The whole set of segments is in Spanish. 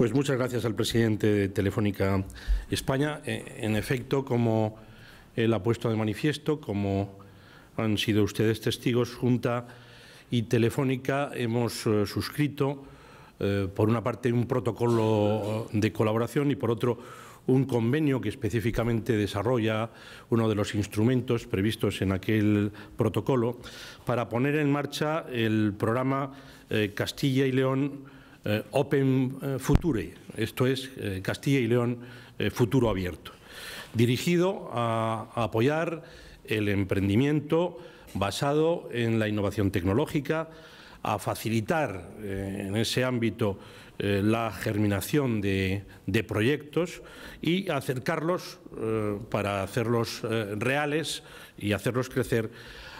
Pues muchas gracias al presidente de Telefónica España. Eh, en efecto, como él ha puesto de manifiesto, como han sido ustedes testigos, Junta y Telefónica hemos eh, suscrito, eh, por una parte, un protocolo de colaboración y, por otro, un convenio que específicamente desarrolla uno de los instrumentos previstos en aquel protocolo para poner en marcha el programa Castilla y León eh, Open eh, Future, esto es eh, Castilla y León Futuro Abierto, dirigido a, apoyar el emprendimiento basado en la innovación tecnológica, a facilitar en ese ámbito la germinación de, de, proyectos y acercarlos para hacerlos reales y hacerlos crecer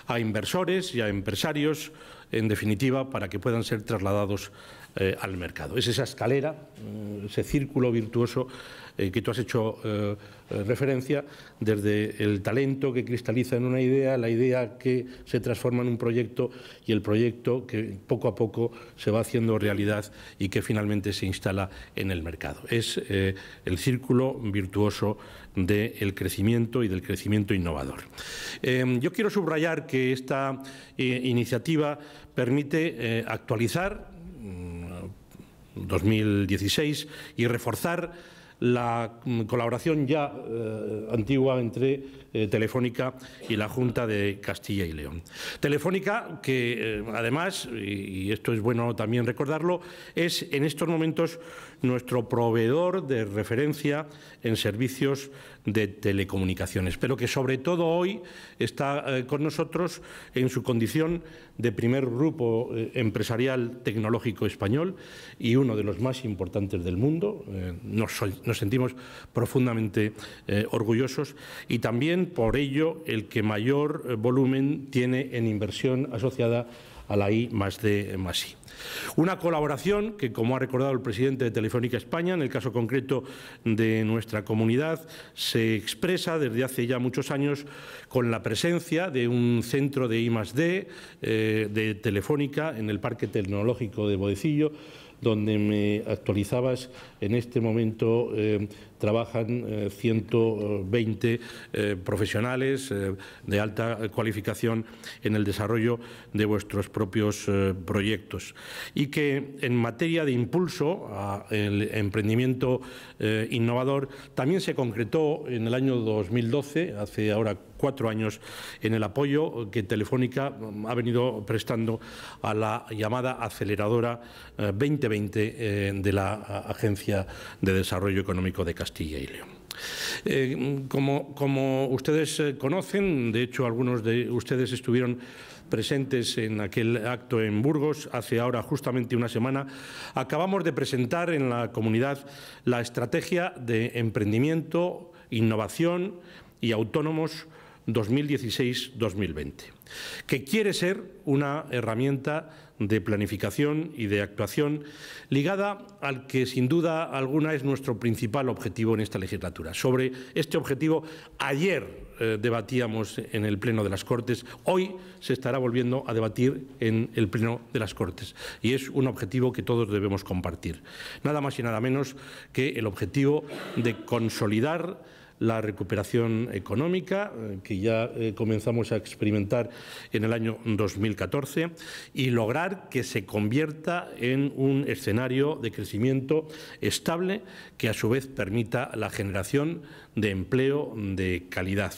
a inversores y a empresarios en definitiva, para que puedan ser trasladados eh, al mercado. Es esa escalera, mm, ese círculo virtuoso eh, que tú has hecho eh, eh, referencia, desde el talento que cristaliza en una idea, la idea que se transforma en un proyecto y el proyecto que poco a poco se va haciendo realidad y que finalmente se instala en el mercado. Es eh, el círculo virtuoso del crecimiento y del crecimiento innovador. Em, yo quiero subrayar que esta eh, iniciativa permite actualizar 2016 mm, y reforzar la colaboración ya eh, antigua entre eh, Telefónica y la Junta de Castilla y León. Telefónica, que eh, además, y esto es bueno también recordarlo, es en estos momentos nuestro proveedor de referencia en servicios de telecomunicaciones, pero que sobre todo hoy está eh, con nosotros en su condición de primer grupo eh, empresarial tecnológico español y uno de los más importantes del mundo. Eh, nos, nos, sentimos profundamente orgullosos y también por ello el que mayor volumen tiene en inversión asociada a la I más D más I. Una colaboración que, como ha recordado el presidente de Telefónica España, en el caso concreto de nuestra comunidad, se expresa desde hace ya muchos años con la presencia de un centro de I +D, eh, de Telefónica en el Parque Tecnológico de Bodecillo, donde me actualizabas en este momento eh, trabajan 120 eh, eh, profesionales eh, de alta cualificación en el desarrollo de vuestros propios proyectos. Y que en materia de impulso al emprendimiento innovador también se concretó en el año 2012, hace ahora cuatro años, en el apoyo que Telefónica mm, ha venido prestando a la llamada aceleradora 2020 de la Agencia de Desarrollo Económico de Castilla. Eh, como, ustedes eh, conocen, de hecho algunos de ustedes estuvieron presentes en aquel acto en Burgos hace ahora justamente una semana, acabamos de presentar en la comunidad la estrategia de emprendimiento, innovación y autónomos 2016-2020, que quiere ser una herramienta de planificación y de actuación ligada al que sin duda alguna es nuestro principal objetivo en esta legislatura. Sobre este objetivo ayer eh, debatíamos en el Pleno de las Cortes, hoy se estará volviendo a debatir en el Pleno de las Cortes y es un objetivo que todos debemos compartir. Nada más y nada menos que el objetivo de consolidar la recuperación económica eh, que ya eh, comenzamos a experimentar en el año 2014 y lograr que se convierta en un escenario de crecimiento estable que a su vez permita la generación de empleo de calidad.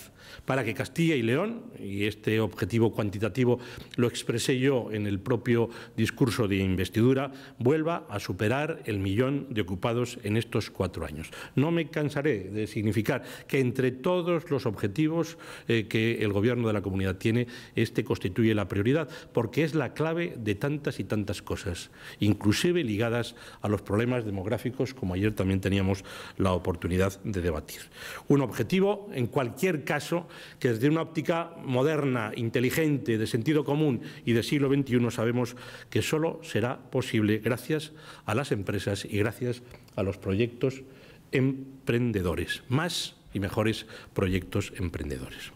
Para que Castilla y León, y este objetivo cuantitativo lo expresé yo en el propio discurso de investidura, vuelva a superar el millón de ocupados en estos cuatro años. No me cansaré de significar que entre todos los objetivos eh, que el Gobierno de la Comunidad tiene, este constituye la prioridad, porque es la clave de tantas y tantas cosas, inclusive ligadas a los problemas demográficos, como ayer también teníamos la oportunidad de debatir. Un objetivo, en cualquier caso, que desde una óptica moderna, inteligente, de sentido común y de siglo XXI sabemos que solo será posible gracias a las empresas y gracias a los proyectos emprendedores, más y mejores proyectos emprendedores.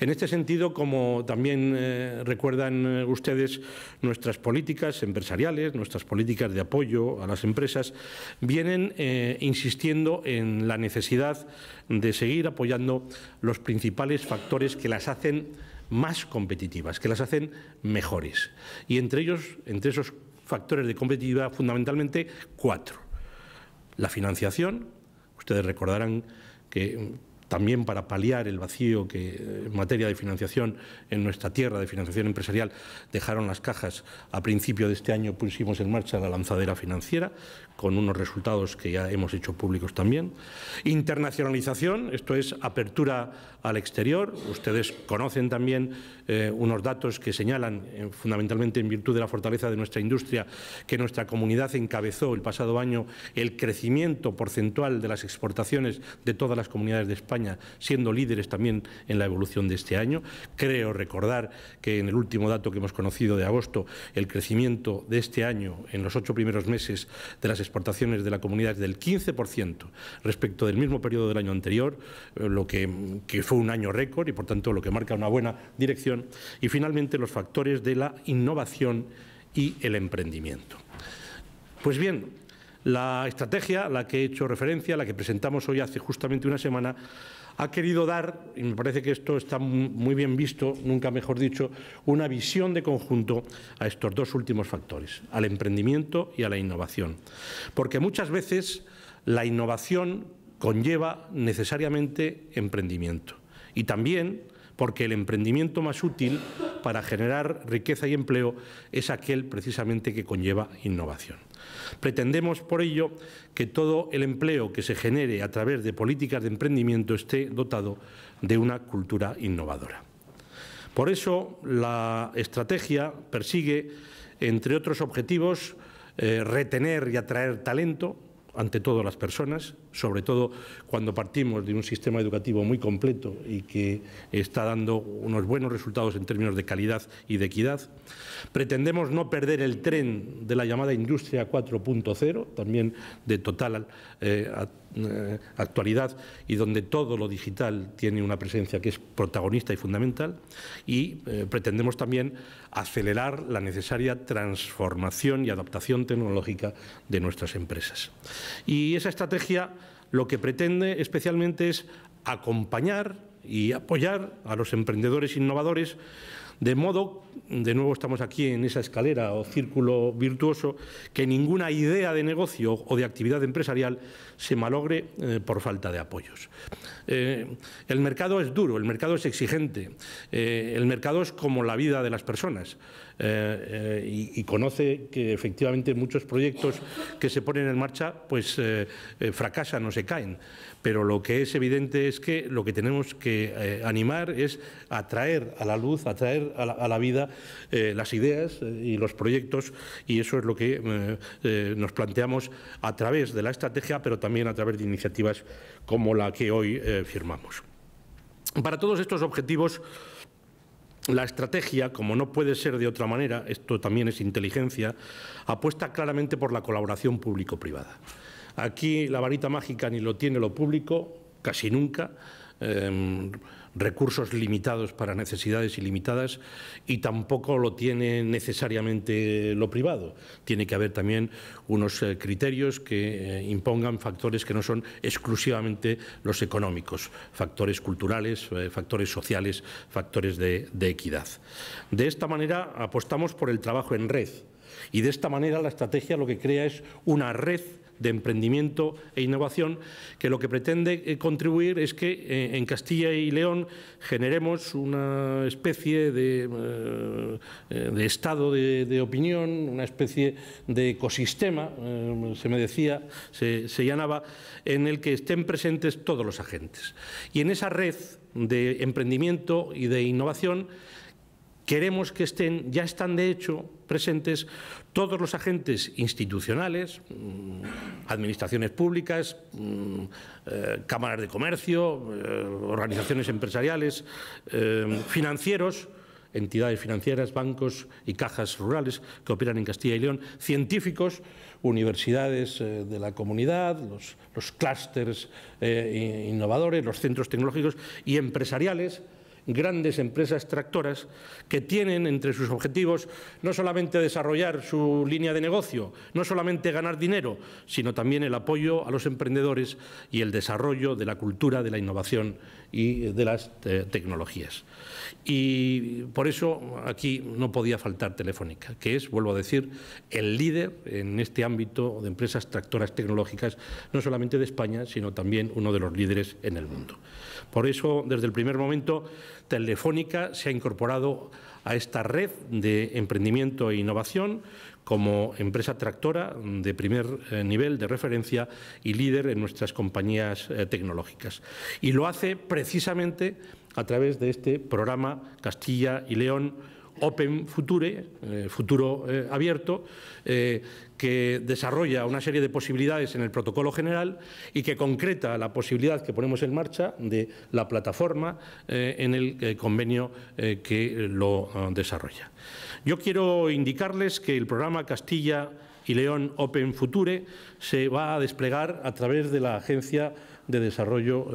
En este sentido, como también eh, recuerdan eh, ustedes, nuestras políticas empresariales, nuestras políticas de apoyo a las empresas, vienen eh, insistiendo en la necesidad de seguir apoyando los principales factores que las hacen más competitivas, que las hacen mejores. Y entre ellos, entre esos factores de competitividad, fundamentalmente cuatro. La financiación, ustedes recordarán que también para paliar el vacío que eh, en materia de financiación en nuestra tierra, de financiación empresarial, dejaron las cajas. A principio de este año pusimos en marcha la lanzadera financiera, con unos resultados que ya hemos hecho públicos también. Internacionalización, esto es apertura al exterior. Ustedes conocen también eh, unos datos que señalan, eh, fundamentalmente en virtud de la fortaleza de nuestra industria, que nuestra comunidad encabezó el pasado año el crecimiento porcentual de las exportaciones de todas las comunidades de España siendo líderes también en la evolución de este año. Creo recordar que en el último dato que hemos conocido de agosto, el crecimiento de este año en los ocho primeros meses de las exportaciones de la comunidad es del 15% respecto del mismo periodo del año anterior, eh, lo que, que fue un año récord y por tanto lo que marca una buena dirección. Y finalmente los factores de la innovación y el emprendimiento. Pues bien, la estrategia a la que he hecho referencia, la que presentamos hoy hace justamente una semana, ha querido dar, y me parece que esto está muy bien visto, nunca mejor dicho, una visión de conjunto a estos dos últimos factores, al emprendimiento y a la innovación. Porque muchas veces la innovación conlleva necesariamente emprendimiento y también porque el emprendimiento más útil para generar riqueza y empleo es aquel precisamente que conlleva innovación. Pretendemos, por ello, que todo el empleo que se genere a través de políticas de emprendimiento esté dotado de una cultura innovadora. Por eso, la estrategia persigue, entre otros objetivos, eh, retener y atraer talento, ante todas las personas, sobre todo cuando partimos de un sistema educativo muy completo y que está dando unos buenos resultados en términos de calidad y de equidad. Pretendemos no perder el tren de la llamada industria 4.0, también de total eh, eh, actualidad y donde todo lo digital tiene una presencia que es protagonista y fundamental y eh, pretendemos también acelerar la necesaria transformación y adaptación tecnológica de nuestras empresas. Y esa estrategia lo que pretende especialmente es acompañar y apoyar a los emprendedores innovadores de modo, de nuevo estamos aquí en esa escalera o círculo virtuoso, que ninguna idea de negocio o de actividad empresarial se malogre eh, por falta de apoyos. Eh, el mercado es duro, el mercado es exigente, eh, el mercado es como la vida de las personas y, y, conoce que efectivamente muchos proyectos que se ponen en marcha pues fracasan o se caen, pero lo que es evidente es que lo que tenemos que animar es atraer a la luz, atraer a la, vida eh, las ideas eh, y los proyectos y eso es lo que eh, nos planteamos a través de la estrategia, pero también a través de iniciativas como la que hoy firmamos. Para todos estos objetivos, la estrategia, como no puede ser de otra manera, esto también es inteligencia, apuesta claramente por la colaboración público-privada. Aquí la varita mágica ni lo tiene lo público, casi nunca, Em, recursos limitados para necesidades ilimitadas y tampoco lo tiene necesariamente lo privado. Tiene que haber también unos eh, criterios que eh, impongan factores que no son exclusivamente los económicos, factores culturales, eh, factores sociales, factores de, de equidad. De esta manera apostamos por el trabajo en red y de esta manera la estrategia lo que crea es una red de Emprendimiento e Innovación, que lo que pretende eh, contribuir es que eh, en Castilla y León generemos una especie de, eh, estado de, opinión, una especie de ecosistema, se me decía, se, llanaba, llamaba, en el que estén presentes todos los agentes. Y en esa red de emprendimiento y de innovación Queremos que estén, ya están de hecho presentes todos los agentes institucionales, mm, administraciones públicas, mm, eh, cámaras de comercio, eh, organizaciones empresariales, eh, financieros, entidades financieras, bancos y cajas rurales que operan en Castilla y León, científicos, universidades de la comunidad, los, los clústeres innovadores, los centros tecnológicos y empresariales grandes empresas tractoras que tienen entre sus objetivos no solamente desarrollar su línea de negocio, no solamente ganar dinero, sino también el apoyo a los emprendedores y el desarrollo de la cultura, de la innovación y de las eh, tecnologías. Y por eso aquí no podía faltar Telefónica, que es, vuelvo a decir, el líder en este ámbito de empresas tractoras tecnológicas, no solamente de España, sino también uno de los líderes en el mundo. Por eso, desde el primer momento, Telefónica se ha incorporado a esta red de emprendimiento e innovación como empresa tractora de primer eh, nivel de referencia y líder en nuestras compañías eh, tecnológicas. Y lo hace precisamente a través de este programa Castilla y León Open Future, eh, futuro eh, abierto, eh, que desarrolla una serie de posibilidades en el protocolo general y que concreta la posibilidad que ponemos en marcha de la plataforma en el convenio que lo ah, desarrolla. Yo quiero indicarles que el programa Castilla y León Open Future se va a desplegar a través de la Agencia de Desarrollo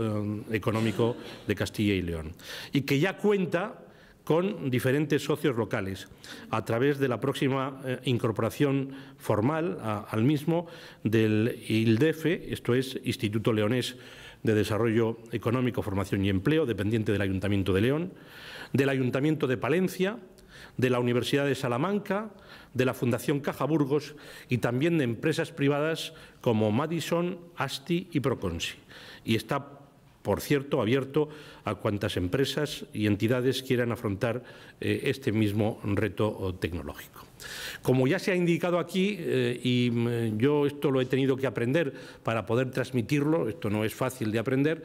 Económico de Castilla y León y que ya cuenta con diferentes socios locales, a través de la próxima eh, incorporación formal al mismo del ILDEFE, esto es Instituto Leonés de Desarrollo Económico, Formación y Empleo, dependiente del Ayuntamiento de León, del Ayuntamiento de Palencia, de la Universidad de Salamanca, de la Fundación Caja Burgos y también de empresas privadas como Madison, Asti y Proconsi. Y está por cierto, abierto a cuantas empresas y entidades quieran afrontar eh, este mismo reto eh, tecnológico. Como ya se ha indicado aquí, eh, y mm, yo esto lo he tenido que aprender para poder transmitirlo, esto no es fácil de aprender,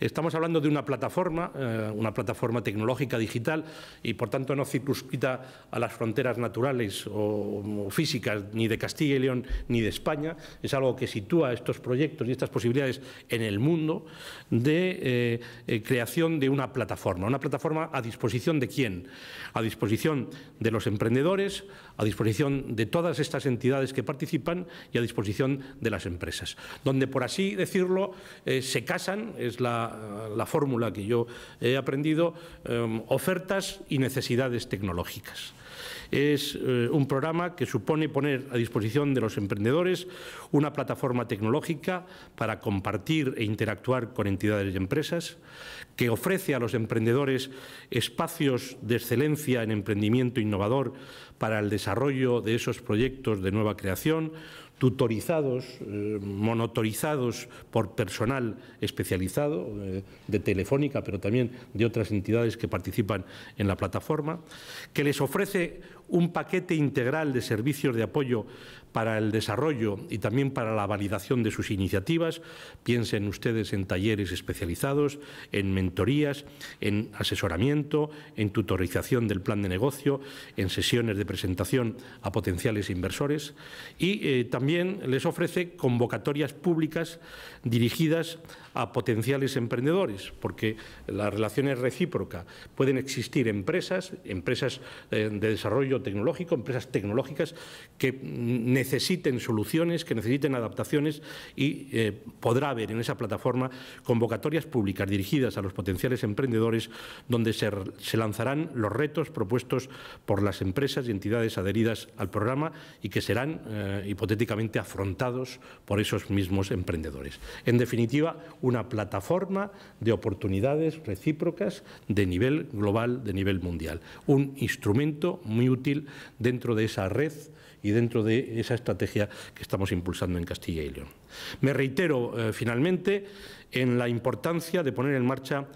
estamos hablando de una plataforma, eh, una plataforma tecnológica digital y por tanto no circunscrita a las fronteras naturales o, físicas ni de Castilla y León ni de España, es algo que sitúa estos proyectos y estas posibilidades en el mundo de eh, creación de una plataforma, una plataforma a disposición de quién, a disposición de los emprendedores, a disposición de todas estas entidades que participan y a disposición de las empresas. Donde, por así decirlo, eh, se casan, es la, fórmula que yo he aprendido, eh, ofertas y necesidades tecnológicas. Es eh, un programa que supone poner a disposición de los emprendedores una plataforma tecnológica para compartir e interactuar con entidades y empresas, que ofrece a los emprendedores espacios de excelencia en emprendimiento innovador para el desarrollo de esos proyectos de nueva creación, tutorizados, eh, monotorizados por personal especializado eh, de Telefónica, pero también de otras entidades que participan en la plataforma, que les ofrece un paquete integral de servicios de apoyo para el desarrollo y también para la validación de sus iniciativas. Piensen ustedes en talleres especializados, en mentorías, en asesoramiento, en tutorización del plan de negocio, en sesiones de presentación a potenciales inversores y eh, también les ofrece convocatorias públicas dirigidas a potenciales emprendedores, porque la relación es recíproca. Pueden existir empresas, empresas eh, de desarrollo tecnológico, empresas tecnológicas que necesiten soluciones, que necesiten adaptaciones y eh, podrá haber en esa plataforma convocatorias públicas dirigidas a los potenciales emprendedores donde se, lanzarán los retos propuestos por las empresas y entidades adheridas al programa y que serán eh, hipotéticamente afrontados por esos mismos emprendedores. En definitiva, una plataforma de oportunidades recíprocas de nivel global, de nivel mundial. Un instrumento muy útil dentro de esa red y dentro de esa estrategia que estamos impulsando en Castilla y León. Me reitero eh, finalmente en la importancia de poner en marcha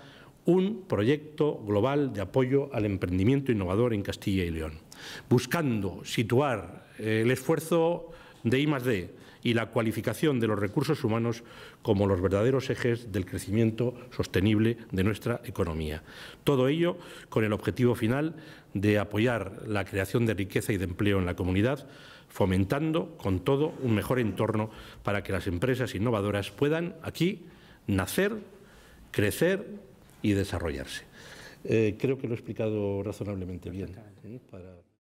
un proyecto global de apoyo al emprendimiento innovador en Castilla y León, buscando situar eh, el esfuerzo de I+D y la cualificación de los recursos humanos como los verdaderos ejes del crecimiento sostenible de nuestra economía. Todo ello con el objetivo final de apoyar la creación de riqueza y de empleo en la comunidad, fomentando con todo un mejor entorno para que las empresas innovadoras puedan aquí nacer, crecer y desarrollarse. Eh, creo que lo he explicado razonablemente bien. ¿eh?